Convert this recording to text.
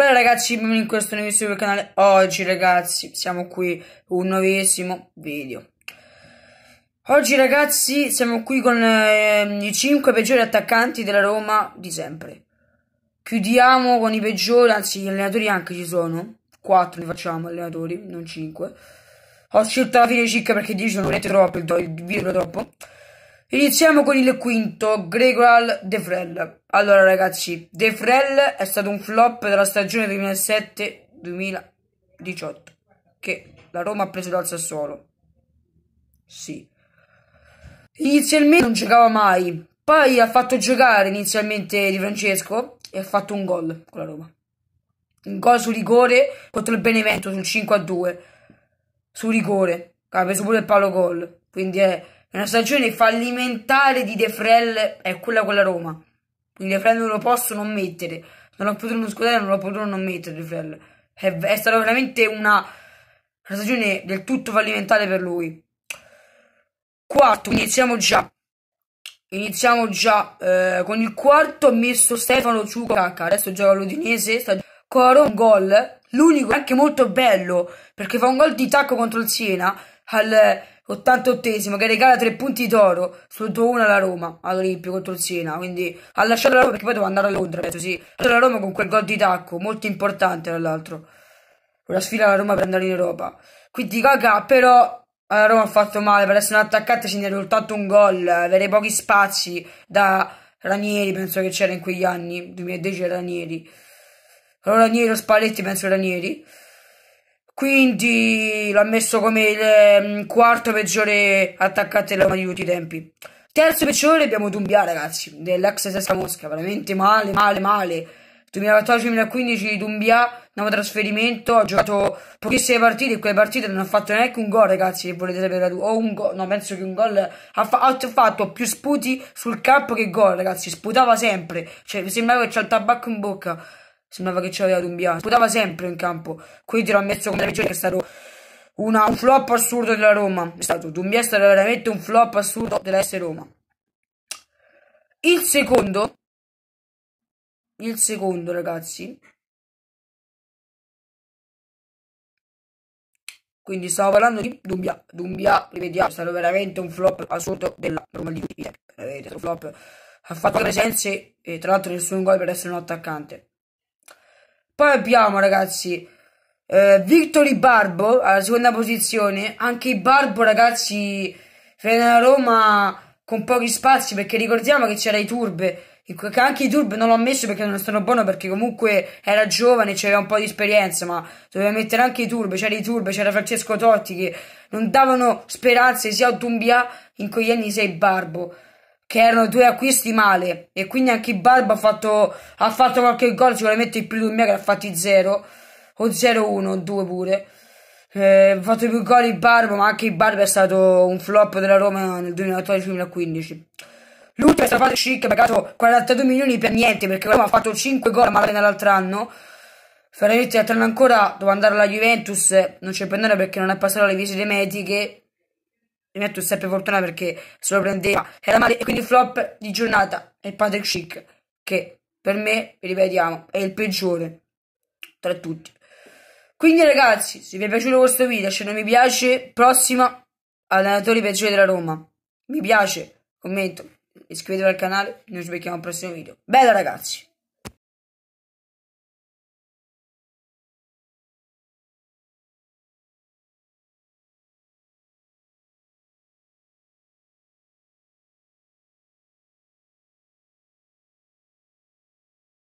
Bene ragazzi, benvenuti in questo nuovo video canale. Oggi ragazzi siamo qui un nuovissimo video. Oggi ragazzi siamo qui con eh, i 5 peggiori attaccanti della Roma di sempre. Chiudiamo con i peggiori, anzi gli allenatori anche ci sono. 4 ne facciamo allenatori, non 5. Ho scelto la fine circa perché 10 non volete troppo, il video è troppo. Iniziamo con il quinto, Gregoral De Frel. Allora ragazzi, De Frel è stato un flop della stagione 2007-2018 che la Roma ha preso dal Sassuolo. Sì. Inizialmente non giocava mai, poi ha fatto giocare inizialmente Di Francesco e ha fatto un gol con la Roma. Un gol su rigore contro il Benevento sul 5-2. Su rigore. Ha preso pure il palo gol. Quindi è è Una stagione fallimentare di De Frel è quella con la Roma. Quindi De Frel non lo posso non mettere. Non lo potuto scuotere, non lo potrò non mettere De Frel. È, è stata veramente una, una stagione del tutto fallimentare per lui. Quarto, iniziamo già. Iniziamo già eh, con il quarto. Ha messo Stefano Ciucacca. Adesso gioca l'Udinese, Sta con un gol. L'unico, anche molto bello, perché fa un gol di tacco contro il Siena. Al 88esimo che regala tre punti d'oro sul 2-1 alla Roma all'Olimpio contro il Siena quindi ha lasciato la Roma perché poi doveva andare a Londra penso sì la Roma con quel gol di tacco molto importante tra l'altro una sfida alla Roma per andare in Europa quindi Gaga però la Roma ha fatto male per essere un attaccante ce n'era soltanto un gol avere pochi spazi da Ranieri penso che c'era in quegli anni 2010 Ranieri allora Ranieri o Spalletti penso Ranieri quindi l'ha messo come il mm, quarto peggiore attaccante della Roma di tutti i tempi. Terzo peggiore abbiamo Dumbia, ragazzi, dell'ex Sesca Mosca, veramente male, male, male. 2014-2015 Dumbia, nuovo trasferimento, ha giocato pochissime partite, in quelle partite non ha fatto neanche un gol, ragazzi, se volete sapere, o un gol, no, penso che un gol, ha, fa ha, fatto più sputi sul campo che gol, ragazzi, sputava sempre, cioè, sembrava che c'ha il tabacco in bocca. Sembrava che ci Dumbia. Dumbiasi. Sputava sempre in campo. Quindi tiro ammesso come la regione che è stato una, un flop assurdo della Roma. È stato Dumbia è stato veramente un flop assurdo della S Roma. Il secondo. Il secondo, ragazzi. Quindi stavo parlando di Dumbia. Dumbia, rivediamo, è stato veramente un flop assurdo della Roma di Udine. Veramente flop. Ha fatto presenze e tra l'altro nessun gol per essere un attaccante. Poi abbiamo, ragazzi, eh, Victory Barbo alla seconda posizione. Anche i Barbo, ragazzi, frena a Roma con pochi spazi perché ricordiamo che c'era i Turbe. anche i Turbe non l'ho messo perché non è stato buono perché comunque era giovane e c'aveva un po' di esperienza ma doveva mettere anche i Turbe. c'era i Turbe, c'era Francesco Totti che non davano speranze sia a Dumbia in quegli anni sei Barbo che erano due acquisti male e quindi anche Barba ha fatto, ha fatto qualche gol sicuramente il più di me che ha fatto 0 o 0-1 o 2 pure eh, fatto più gol il Barba ma anche il Barba è stato un flop della Roma nel 2014-2015 l'ultimo è stato fatto ha pagato 42 milioni per niente perché la Roma ha fatto 5 gol male nell'altro anno Ferretti l'altro anno ancora doveva andare alla Juventus non c'è per andare perché non è passato alle visite mediche mi metto sempre fortunato perché se lo prendeva era male e quindi flop di giornata è Patrick Schick che per me, ripetiamo, è il peggiore tra tutti. Quindi ragazzi, se vi è piaciuto questo video, se cioè non mi piace, prossima allenatore peggiori della Roma. Mi piace, commento, iscrivetevi al canale, noi ci becchiamo al prossimo video. Bella ragazzi!